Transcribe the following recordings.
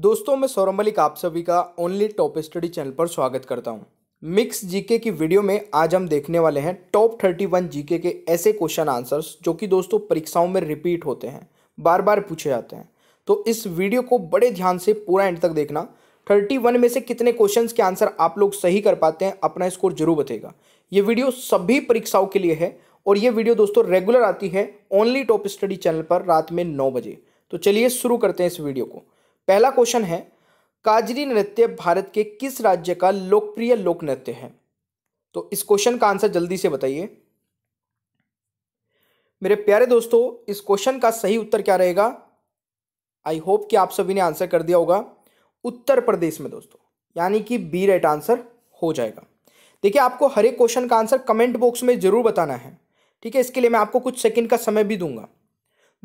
दोस्तों मैं सौरभ मलिक आप सभी का ओनली टॉप स्टडी चैनल पर स्वागत करता हूं। मिक्स जीके की वीडियो में आज हम देखने वाले हैं टॉप थर्टी वन जीके के ऐसे क्वेश्चन आंसर्स जो कि दोस्तों परीक्षाओं में रिपीट होते हैं बार बार पूछे जाते हैं तो इस वीडियो को बड़े ध्यान से पूरा एंड तक देखना थर्टी वन में से कितने क्वेश्चन के आंसर आप लोग सही कर पाते हैं अपना स्कोर जरूर बताएगा ये वीडियो सभी परीक्षाओं के लिए है और ये वीडियो दोस्तों रेगुलर आती है ओनली टॉप स्टडी चैनल पर रात में नौ बजे तो चलिए शुरू करते हैं इस वीडियो को पहला क्वेश्चन है काजरी नृत्य भारत के किस राज्य का लोकप्रिय लोक नृत्य है तो इस क्वेश्चन का आंसर जल्दी से बताइए मेरे प्यारे दोस्तों इस क्वेश्चन का सही उत्तर क्या रहेगा आई होप कि आप सभी ने आंसर कर दिया होगा उत्तर प्रदेश में दोस्तों यानी कि बी राइट आंसर हो जाएगा देखिए आपको हर एक क्वेश्चन का आंसर कमेंट बॉक्स में जरूर बताना है ठीक है इसके लिए मैं आपको कुछ सेकंड का समय भी दूंगा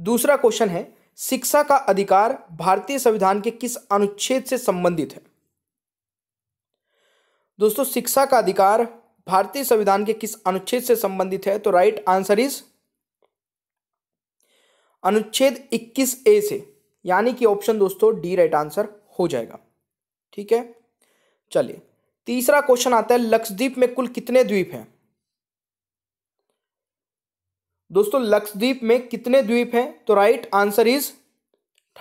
दूसरा क्वेश्चन है शिक्षा का अधिकार भारतीय संविधान के किस अनुच्छेद से संबंधित है दोस्तों शिक्षा का अधिकार भारतीय संविधान के किस अनुच्छेद से संबंधित है तो राइट आंसर इज अनुच्छेद 21 ए से यानी कि ऑप्शन दोस्तों डी राइट आंसर हो जाएगा ठीक है चलिए तीसरा क्वेश्चन आता है लक्षद्वीप में कुल कितने द्वीप हैं दोस्तों लक्षद्वीप में कितने द्वीप हैं तो right answer is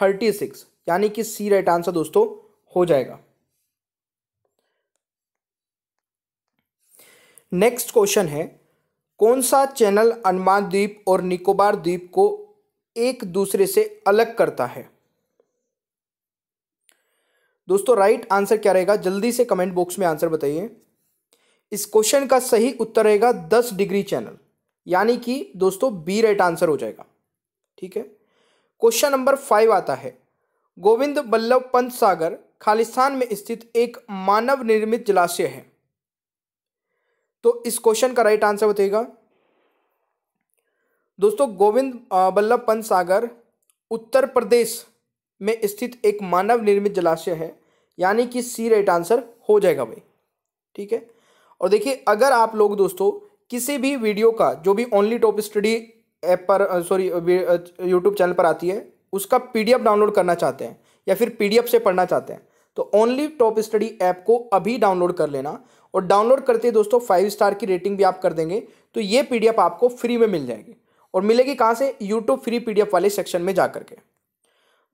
thirty six यानी कि सी राइट आंसर दोस्तों हो जाएगा नेक्स्ट क्वेश्चन है कौन सा चैनल अनुमान द्वीप और निकोबार द्वीप को एक दूसरे से अलग करता है दोस्तों राइट आंसर क्या रहेगा जल्दी से कमेंट बॉक्स में आंसर बताइए इस क्वेश्चन का सही उत्तर रहेगा दस डिग्री चैनल यानी कि दोस्तों बी राइट आंसर हो जाएगा ठीक है क्वेश्चन नंबर फाइव आता है गोविंद बल्लभ पंत सागर खालिस्तान में स्थित एक मानव निर्मित जलाशय है तो इस क्वेश्चन का राइट आंसर बताइएगा दोस्तों गोविंद बल्लभ पंत सागर उत्तर प्रदेश में स्थित एक मानव निर्मित जलाशय है यानी कि सी राइट आंसर हो जाएगा भाई ठीक है और देखिए अगर आप लोग दोस्तों किसी भी वीडियो का जो भी ओनली टॉप स्टडी ऐप पर सॉरी यूट्यूब चैनल पर आती है उसका पी डाउनलोड करना चाहते हैं या फिर पी से पढ़ना चाहते हैं तो ओनली टॉप स्टडी ऐप को अभी डाउनलोड कर लेना और डाउनलोड करते ही दोस्तों फाइव स्टार की रेटिंग भी आप कर देंगे तो ये पीडीएफ आपको फ्री में मिल जाएगी और मिलेगी कहाँ से यूट्यूब फ्री पीडीएफ वाले सेक्शन में जा कर के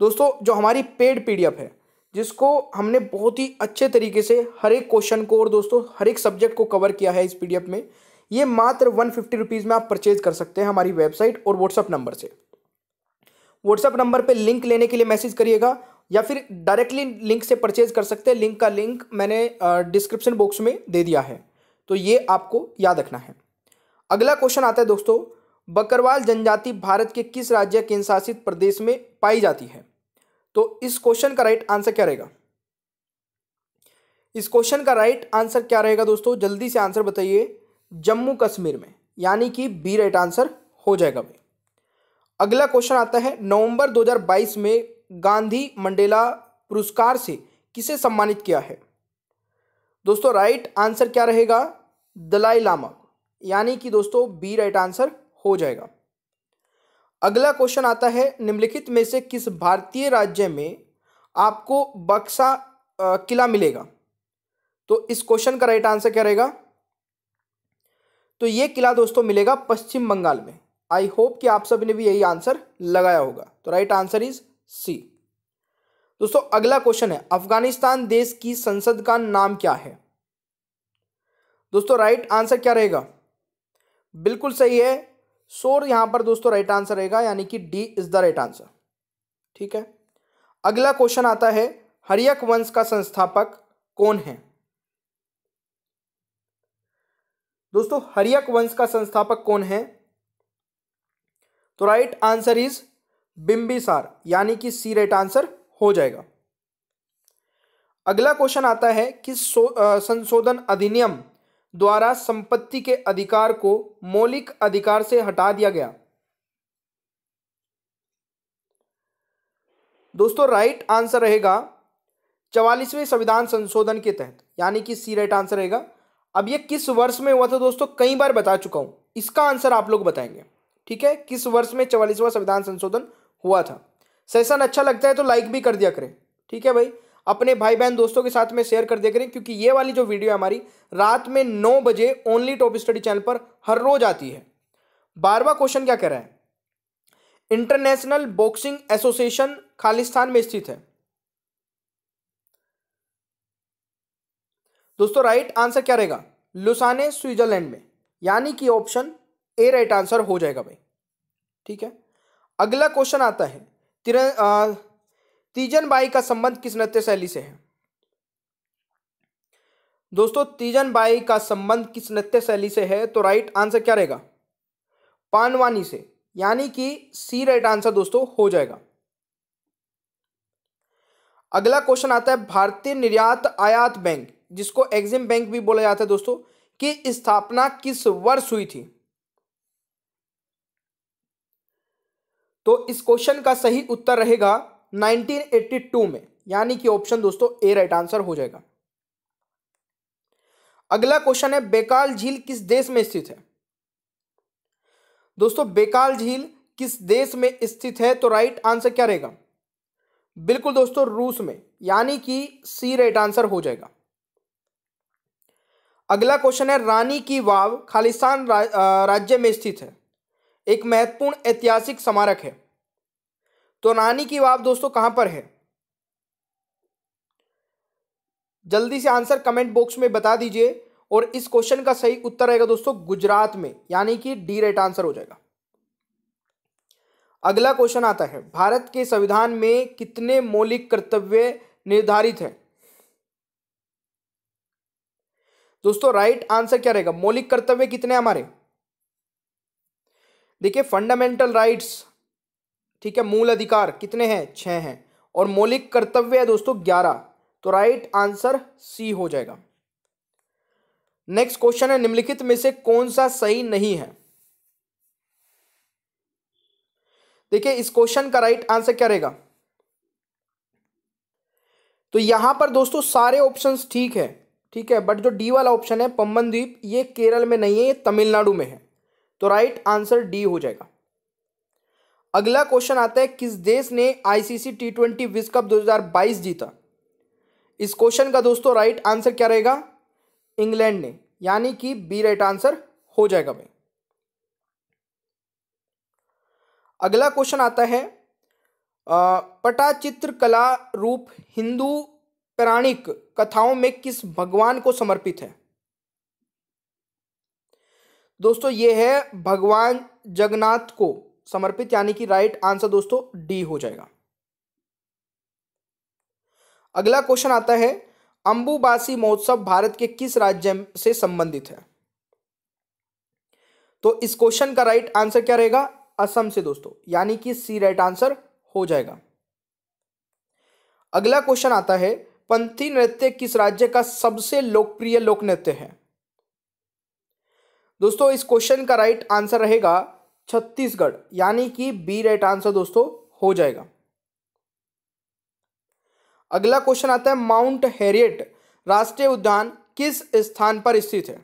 दोस्तों जो हमारी पेड पीडीएफ है जिसको हमने बहुत ही अच्छे तरीके से हर एक क्वेश्चन को और दोस्तों हर एक सब्जेक्ट को कवर किया है इस पी में ये मात्र वन फिफ्टी रुपीज़ में आप परचेज कर सकते हैं हमारी वेबसाइट और व्हाट्सअप नंबर से व्हाट्सअप नंबर पे लिंक लेने के लिए मैसेज करिएगा या फिर डायरेक्टली लिंक से परचेज कर सकते हैं लिंक का लिंक मैंने डिस्क्रिप्शन बॉक्स में दे दिया है तो ये आपको याद रखना है अगला क्वेश्चन आता है दोस्तों बकरवाल जनजाति भारत के किस राज्य केंद्रशासित प्रदेश में पाई जाती है तो इस क्वेश्चन का राइट आंसर क्या रहेगा इस क्वेश्चन का राइट आंसर क्या रहेगा दोस्तों जल्दी से आंसर बताइए जम्मू कश्मीर में यानी कि बी राइट आंसर हो जाएगा भाई अगला क्वेश्चन आता है नवंबर 2022 में गांधी मंडेला पुरस्कार से किसे सम्मानित किया है दोस्तों राइट आंसर क्या रहेगा दलाई लामा यानी कि दोस्तों बी राइट आंसर हो जाएगा अगला क्वेश्चन आता है निम्नलिखित में से किस भारतीय राज्य में आपको बक्सा किला मिलेगा तो इस क्वेश्चन का राइट आंसर क्या रहेगा तो ये किला दोस्तों मिलेगा पश्चिम बंगाल में आई होप कि आप सभी ने भी यही आंसर लगाया होगा तो राइट आंसर इज सी दोस्तों अगला क्वेश्चन है अफगानिस्तान देश की संसद का नाम क्या है दोस्तों राइट आंसर क्या रहेगा बिल्कुल सही है सोर यहां पर दोस्तों राइट आंसर रहेगा यानी कि D is the right answer ठीक है अगला क्वेश्चन आता है हरियक वंश का संस्थापक कौन है दोस्तों हरियक वंश का संस्थापक कौन है तो राइट आंसर इज बिंबिसार यानी कि सी राइट आंसर हो जाएगा अगला क्वेश्चन आता है कि संशोधन अधिनियम द्वारा संपत्ति के अधिकार को मौलिक अधिकार से हटा दिया गया दोस्तों राइट आंसर रहेगा चवालीसवें संविधान संशोधन के तहत यानी कि सी राइट आंसर रहेगा अब ये किस वर्ष में हुआ था दोस्तों कई बार बता चुका हूं इसका आंसर आप लोग बताएंगे ठीक है किस वर्ष में चवालीसवां संविधान संशोधन हुआ था सेशन अच्छा लगता है तो लाइक भी कर दिया करें ठीक है भाई अपने भाई बहन दोस्तों के साथ में शेयर कर दिया करें क्योंकि ये वाली जो वीडियो है हमारी रात में नौ बजे ओनली टॉप स्टडी चैनल पर हर रोज आती है बारवा क्वेश्चन क्या कह रहा है इंटरनेशनल बॉक्सिंग एसोसिएशन खालिस्तान में स्थित है दोस्तों राइट आंसर क्या रहेगा लुसाने स्विट्जरलैंड में यानी कि ऑप्शन ए राइट आंसर हो जाएगा भाई ठीक है अगला क्वेश्चन आता है तीजन बाई का संबंध किस नृत्य शैली से है दोस्तों तीजन बाई का संबंध किस नृत्य शैली से है तो राइट आंसर क्या रहेगा पानवानी से यानी कि सी राइट आंसर दोस्तों हो जाएगा अगला क्वेश्चन आता है भारतीय निर्यात आयात बैंक जिसको एग्जिम बैंक भी बोला जाता है दोस्तों की स्थापना किस वर्ष हुई थी तो इस क्वेश्चन का सही उत्तर रहेगा 1982 में यानी कि ऑप्शन दोस्तों ए राइट आंसर हो जाएगा अगला क्वेश्चन है बेकाल झील किस देश में स्थित है दोस्तों बेकाल झील किस देश में स्थित है तो राइट आंसर क्या रहेगा बिल्कुल दोस्तों रूस में यानी कि सी राइट आंसर हो जाएगा अगला क्वेश्चन है रानी की वाव खालिस्तान रा, राज्य में स्थित है एक महत्वपूर्ण ऐतिहासिक स्मारक है तो रानी की वाव दोस्तों कहां पर है जल्दी से आंसर कमेंट बॉक्स में बता दीजिए और इस क्वेश्चन का सही उत्तर रहेगा दोस्तों गुजरात में यानी कि डी राइट आंसर हो जाएगा अगला क्वेश्चन आता है भारत के संविधान में कितने मौलिक कर्तव्य निर्धारित हैं दोस्तों राइट आंसर क्या रहेगा मौलिक कर्तव्य कितने हमारे देखिए फंडामेंटल राइट्स ठीक है मूल अधिकार कितने हैं छह हैं और मौलिक कर्तव्य है दोस्तों ग्यारह तो राइट आंसर सी हो जाएगा नेक्स्ट क्वेश्चन है निम्नलिखित में से कौन सा सही नहीं है देखिए इस क्वेश्चन का राइट आंसर क्या रहेगा तो यहां पर दोस्तों सारे ऑप्शंस ठीक है ठीक है बट जो डी वाला ऑप्शन है पम्बनद्वीप ये केरल में नहीं है ये तमिलनाडु में है तो राइट आंसर डी हो जाएगा अगला क्वेश्चन आता है किस देश ने आईसीसी टी ट्वेंटी विश्व कप 2022 जीता इस क्वेश्चन का दोस्तों राइट आंसर क्या रहेगा इंग्लैंड ने यानी कि बी राइट आंसर हो जाएगा भाई अगला क्वेश्चन आता है पटाचित्र कला रूप हिंदू पौराणिक कथाओं में किस भगवान को समर्पित है दोस्तों ये है भगवान जगन्नाथ को समर्पित यानी कि राइट आंसर दोस्तों डी हो जाएगा अगला क्वेश्चन आता है अंबुबासी महोत्सव भारत के किस राज्य से संबंधित है तो इस क्वेश्चन का राइट आंसर क्या रहेगा असम से दोस्तों यानी कि सी राइट आंसर हो जाएगा अगला क्वेश्चन आता है पंथी नृत्य किस राज्य का सबसे लोकप्रिय लोक नृत्य है दोस्तों इस क्वेश्चन का राइट आंसर रहेगा छत्तीसगढ़ यानी कि बी राइट आंसर दोस्तों हो जाएगा अगला क्वेश्चन आता है माउंट हेरियट राष्ट्रीय उद्यान किस स्थान पर स्थित है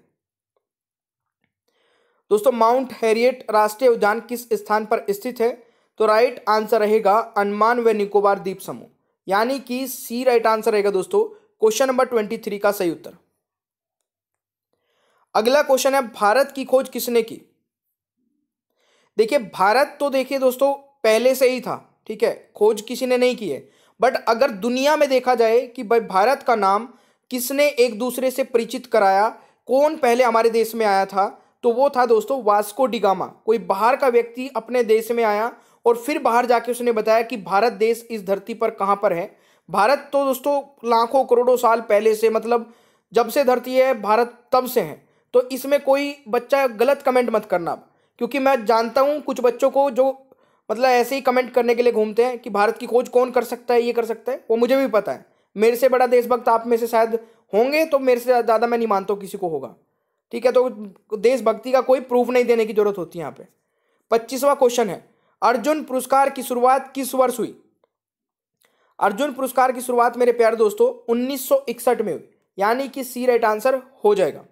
दोस्तों माउंट हेरियट राष्ट्रीय उद्यान किस स्थान पर स्थित है तो राइट आंसर रहेगा अनुमान व निकोबार द्वीप समूह यानी कि सी राइट आंसर रहेगा दोस्तों क्वेश्चन नंबर ट्वेंटी थ्री का सही उत्तर अगला क्वेश्चन है भारत की खोज किसने की देखिए भारत तो देखिए दोस्तों पहले से ही था ठीक है खोज किसी ने नहीं की है बट अगर दुनिया में देखा जाए कि भाई भारत का नाम किसने एक दूसरे से परिचित कराया कौन पहले हमारे देश में आया था तो वो था दोस्तों वास्को डिगामा कोई बाहर का व्यक्ति अपने देश में आया और फिर बाहर जाके उसने बताया कि भारत देश इस धरती पर कहाँ पर है भारत तो दोस्तों लाखों करोड़ों साल पहले से मतलब जब से धरती है भारत तब से है तो इसमें कोई बच्चा गलत कमेंट मत करना क्योंकि मैं जानता हूँ कुछ बच्चों को जो मतलब ऐसे ही कमेंट करने के लिए घूमते हैं कि भारत की खोज कौन कर सकता है ये कर सकता है वो मुझे भी पता है मेरे से बड़ा देशभक्त आप में से शायद होंगे तो मेरे से ज़्यादा मैं नहीं मानता हूँ किसी को होगा ठीक है तो देशभक्ति का कोई प्रूफ नहीं देने की ज़रूरत होती है यहाँ पे पच्चीसवा क्वेश्चन है अर्जुन पुरस्कार की शुरुआत किस वर्ष हुई अर्जुन पुरस्कार की शुरुआत मेरे प्यारे दोस्तों उन्नीस में हुई यानी कि सी राइट आंसर हो जाएगा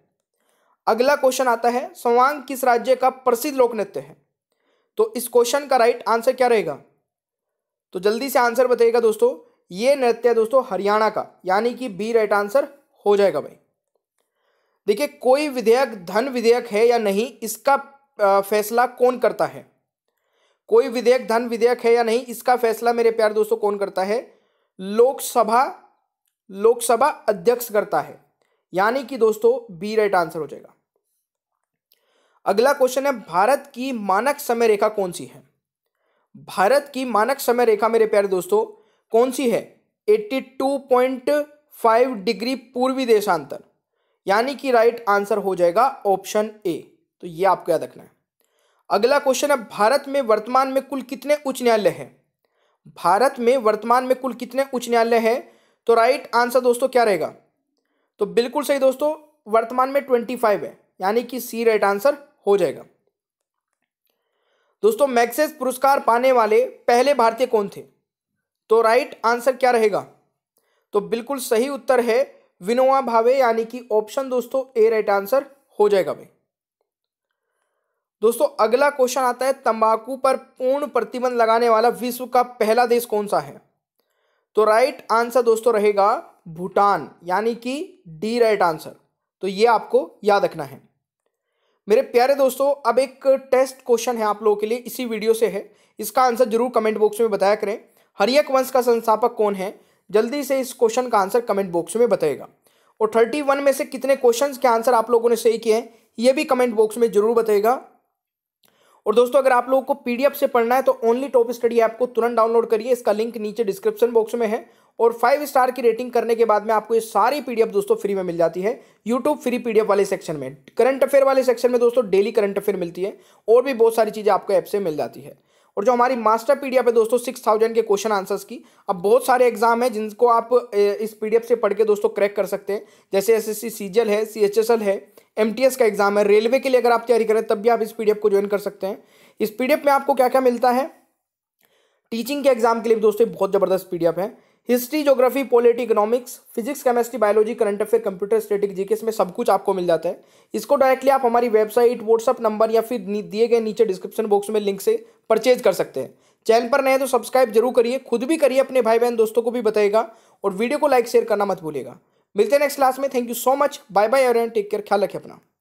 अगला क्वेश्चन आता है सवांग किस राज्य का प्रसिद्ध लोक नृत्य है तो इस क्वेश्चन का राइट आंसर क्या रहेगा तो जल्दी से आंसर बताइएगा दोस्तों ये नृत्य है दोस्तों हरियाणा का यानी कि बी राइट आंसर हो जाएगा भाई देखिए कोई विधेयक धन विधेयक है या नहीं इसका फैसला कौन करता है कोई विधेयक धन विधेयक है या नहीं इसका फैसला मेरे प्यार दोस्तों कौन करता है लोकसभा लोकसभा अध्यक्ष करता है यानी कि दोस्तों बी राइट आंसर हो जाएगा अगला क्वेश्चन है भारत की मानक समय रेखा कौन सी है भारत की मानक समय रेखा मेरे प्यारे दोस्तों कौन सी है 82.5 डिग्री पूर्वी देशांतर यानी कि राइट आंसर हो जाएगा ऑप्शन ए तो ये आपको याद रखना है अगला क्वेश्चन है भारत में वर्तमान में कुल कितने उच्च न्यायालय हैं भारत में वर्तमान में कुल कितने उच्च न्यायालय हैं तो राइट आंसर दोस्तों क्या रहेगा तो बिल्कुल सही दोस्तों वर्तमान में ट्वेंटी फाइव है यानी कि सी राइट आंसर हो जाएगा दोस्तों मैक्सेस पुरस्कार पाने वाले पहले भारतीय कौन थे तो राइट आंसर क्या रहेगा तो बिल्कुल सही उत्तर है विनोवा भावे यानी कि ऑप्शन दोस्तों ए राइट आंसर हो जाएगा भाई दोस्तों अगला क्वेश्चन आता है तंबाकू पर पूर्ण प्रतिबंध लगाने वाला विश्व का पहला देश कौन सा है तो राइट आंसर दोस्तों रहेगा भूटान यानी कि डी राइट आंसर तो ये आपको याद रखना है मेरे प्यारे दोस्तों अब एक टेस्ट क्वेश्चन है आप लोगों के लिए इसी वीडियो से है इसका आंसर जरूर कमेंट बॉक्स में बताया करें हरियक वंश का संस्थापक कौन है जल्दी से इस क्वेश्चन का आंसर कमेंट बॉक्स में बताएगा और थर्टी वन में से कितने क्वेश्चंस के आंसर आप लोगों ने सही किए हैं ये भी कमेंट बॉक्स में जरूर बताएगा और दोस्तों अगर आप लोगों को पीडीएफ से पढ़ना है तो ओनली टॉप स्टडी ऐप को तुरंत डाउनलोड करिए इसका लिंक नीचे डिस्क्रिप्शन बॉक्स में है और फाइव स्टार की रेटिंग करने के बाद में आपको ये सारी पीडीएफ दोस्तों फ्री में मिल जाती है यूट्यूब फ्री पीडीएफ वाले सेक्शन में करंट अफेयर वाले सेक्शन में दोस्तों डेली करंट अफेयर मिलती है और भी बहुत सारी चीज़ें आपको ऐप से मिल जाती है और जो हमारी मास्टर पीडीएफ है दोस्तों सिक्स थाउजेंड के क्वेश्चन आंसर्स की अब बहुत सारे एग्जाम हैं जिनको आप इस पीडीएफ से पढ़ के दोस्तों क्रैक कर सकते हैं जैसे एस एस सीजल है सी है एम का एग्जाम है रेलवे के लिए अगर आप तैयारी करें तब भी आप इस पी को ज्वाइन कर सकते हैं इस पी में आपको क्या क्या मिलता है टीचिंग के एग्जाम के लिए भी दोस्तों बहुत ज़बरदस्त पी है history geography polity economics physics chemistry biology current affair computer static GK इसमें सब कुछ आपको मिल जाता है इसको डायरेक्टली आप हमारी वेबसाइट व्हाट्सअप नंबर या फिर दिए गए नीचे डिस्क्रिप्शन बॉक्स में लिंक से परचेज कर सकते हैं चैनल पर नए तो सब्सक्राइब जरूर करिए खुद भी करिए अपने भाई बहन दोस्तों को भी बताइएगा और वीडियो को लाइक शेयर करना मत भूलेगा मिलते हैं नेक्स्ट क्लास में thank you so much bye bye और टेक केयर ख्याल रखें अपना